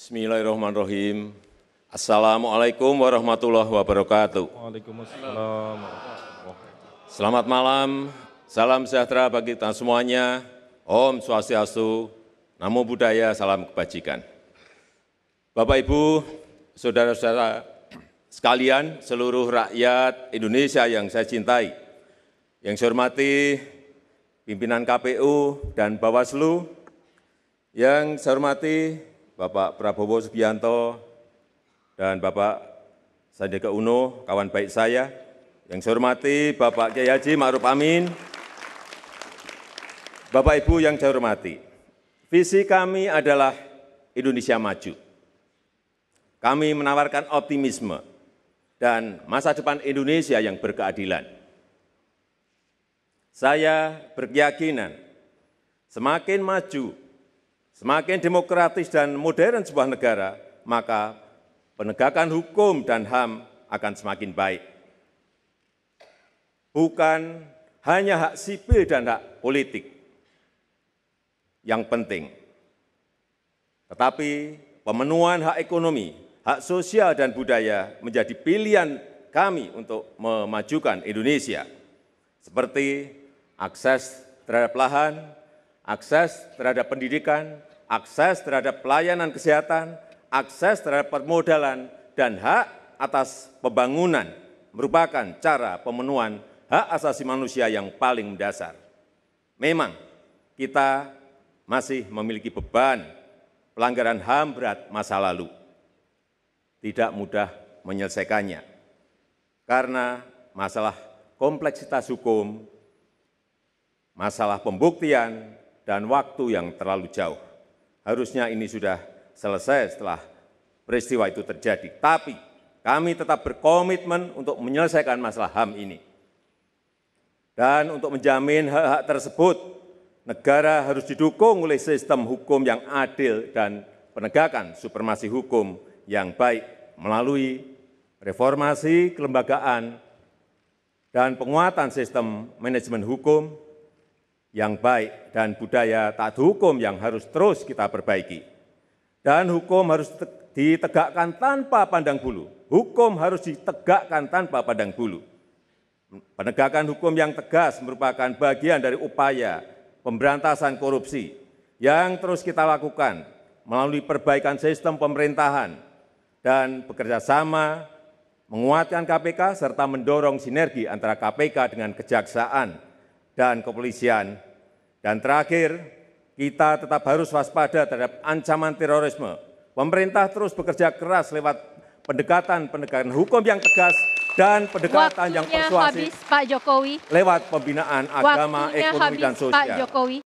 Bismillahirrahmanirrahim. Assalamualaikum warahmatullahi wabarakatuh. Waalaikumsalam. Selamat malam, salam sejahtera bagi kita semuanya. Om Swastiastu, Namo Buddhaya, salam kebajikan. Bapak Ibu, saudara-saudara sekalian, seluruh rakyat Indonesia yang saya cintai, yang saya hormati pimpinan KPU dan Bawaslu, yang saya hormati Bapak Prabowo Subianto dan Bapak Sandiaga Uno, kawan baik saya, yang saya hormati Bapak Kiai Haji Ma'ruf Amin, Bapak Ibu yang saya hormati, visi kami adalah Indonesia maju. Kami menawarkan optimisme dan masa depan Indonesia yang berkeadilan. Saya berkeyakinan semakin maju Semakin demokratis dan modern sebuah negara, maka penegakan hukum dan HAM akan semakin baik. Bukan hanya hak sipil dan hak politik yang penting, tetapi pemenuhan hak ekonomi, hak sosial dan budaya menjadi pilihan kami untuk memajukan Indonesia, seperti akses terhadap lahan, akses terhadap pendidikan, akses terhadap pelayanan kesehatan, akses terhadap permodalan, dan hak atas pembangunan merupakan cara pemenuhan hak asasi manusia yang paling mendasar. Memang kita masih memiliki beban pelanggaran HAM berat masa lalu. Tidak mudah menyelesaikannya. Karena masalah kompleksitas hukum, masalah pembuktian, dan waktu yang terlalu jauh. Harusnya ini sudah selesai setelah peristiwa itu terjadi. Tapi kami tetap berkomitmen untuk menyelesaikan masalah HAM ini. Dan untuk menjamin hak-hak tersebut, negara harus didukung oleh sistem hukum yang adil dan penegakan supremasi hukum yang baik melalui reformasi kelembagaan dan penguatan sistem manajemen hukum, yang baik dan budaya taat hukum yang harus terus kita perbaiki. Dan hukum harus ditegakkan tanpa pandang bulu. Hukum harus ditegakkan tanpa pandang bulu. Penegakan hukum yang tegas merupakan bagian dari upaya pemberantasan korupsi yang terus kita lakukan melalui perbaikan sistem pemerintahan dan bekerjasama menguatkan KPK serta mendorong sinergi antara KPK dengan kejaksaan dan kepolisian. Dan terakhir, kita tetap harus waspada terhadap ancaman terorisme. Pemerintah terus bekerja keras lewat pendekatan penegakan hukum yang tegas dan pendekatan Waktunya yang persuasif habis, Pak Jokowi. lewat pembinaan agama, Waktunya ekonomi habis, dan sosial. Pak Jokowi.